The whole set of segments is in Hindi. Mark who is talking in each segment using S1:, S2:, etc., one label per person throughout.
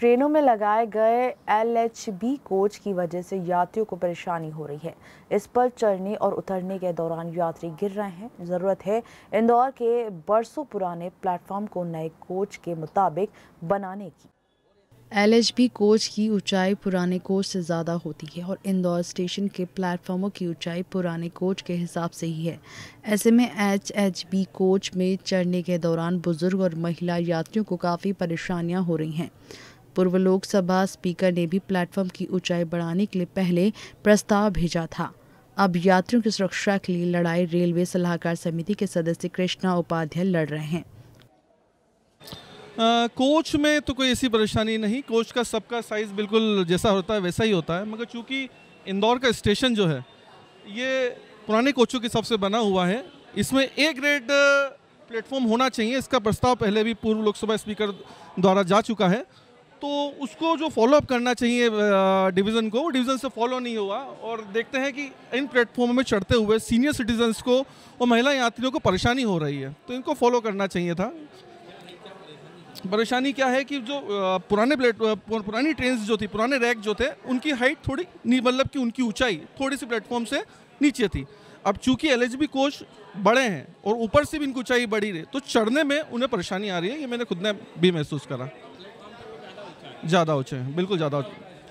S1: ट्रेनों में लगाए गए एलएचबी कोच की वजह से यात्रियों को परेशानी हो रही है इस पर चढ़ने और उतरने के दौरान यात्री गिर रहे हैं ज़रूरत है इंदौर के बरसों पुराने प्लेटफॉर्म को नए कोच के मुताबिक बनाने की एलएचबी कोच की ऊंचाई पुराने कोच से ज़्यादा होती है और इंदौर स्टेशन के प्लेटफॉर्मों की ऊंचाई पुराने कोच के हिसाब से ही है ऐसे में एच एच बी कोच में चढ़ने के दौरान बुज़ुर्ग और महिला यात्रियों को काफ़ी परेशानियां हो रही हैं पूर्व लोकसभा स्पीकर ने भी प्लेटफॉर्म की ऊंचाई बढ़ाने के लिए पहले प्रस्ताव भेजा था अब यात्रियों की सुरक्षा के लिए लड़ाई रेलवे सलाहकार समिति के सदस्य कृष्णा उपाध्याय लड़ रहे हैं
S2: आ, कोच में तो कोई ऐसी परेशानी नहीं कोच का सबका साइज़ बिल्कुल जैसा होता है वैसा ही होता है मगर चूंकि इंदौर का स्टेशन जो है ये पुराने कोचों के हिसाब से बना हुआ है इसमें ए ग्रेड प्लेटफॉर्म होना चाहिए इसका प्रस्ताव पहले भी पूर्व लोकसभा स्पीकर द्वारा जा चुका है तो उसको जो फॉलोअप करना चाहिए डिवीज़न को डिवीज़न से फॉलो नहीं हुआ और देखते हैं कि इन प्लेटफॉर्म में चढ़ते हुए सीनियर सिटीजन्स को और महिला यात्रियों को परेशानी हो रही है तो इनको फॉलो करना चाहिए था परेशानी क्या है कि जो पुराने प्लेट पुरानी ट्रेन जो थी पुराने रैक जो थे उनकी हाइट थोड़ी मतलब कि उनकी ऊंचाई थोड़ी सी प्लेटफॉर्म से नीचे थी अब चूंकि एल कोच बड़े हैं और ऊपर से भी इनकी ऊंचाई बढ़ी रही तो चढ़ने में उन्हें परेशानी आ रही है ये मैंने खुद ने भी महसूस करा ज़्यादा ऊँचे हैं बिल्कुल ज़्यादा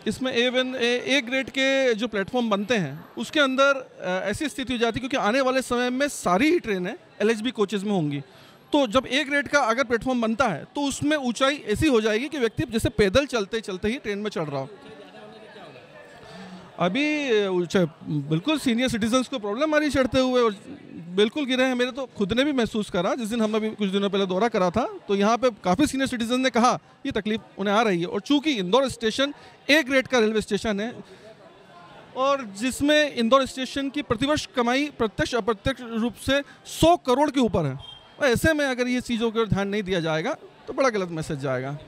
S2: इसमें ए वन ए ग्रेड के जो प्लेटफॉर्म बनते हैं उसके अंदर ऐसी स्थिति हो जाती है क्योंकि आने वाले समय में सारी ही ट्रेनें एल एच कोचेज़ में होंगी तो जब ए ग्रेड का अगर प्लेटफॉर्म बनता है तो उसमें ऊंचाई ऐसी हो जाएगी कि व्यक्ति जैसे पैदल चलते चलते ही ट्रेन में चढ़ रहा हो अभी बिल्कुल सीनियर सिटीजन्स को प्रॉब्लम आ रही चढ़ते हुए और बिल्कुल गिरे हैं मेरे तो खुद ने भी महसूस करा जिस दिन हमने भी कुछ दिनों पहले दौरा करा था तो यहाँ पे काफ़ी सीनियर सिटीजन ने कहा ये तकलीफ उन्हें आ रही है और चूंकि इंदौर स्टेशन ए ग्रेड का रेलवे स्टेशन है और जिसमें इंदौर स्टेशन की प्रतिवर्ष कमाई प्रत्यक्ष अप्रत्यक्ष रूप से सौ करोड़ के ऊपर है ऐसे में अगर ये चीज़ों की ओर ध्यान नहीं दिया जाएगा तो बड़ा गलत मैसेज जाएगा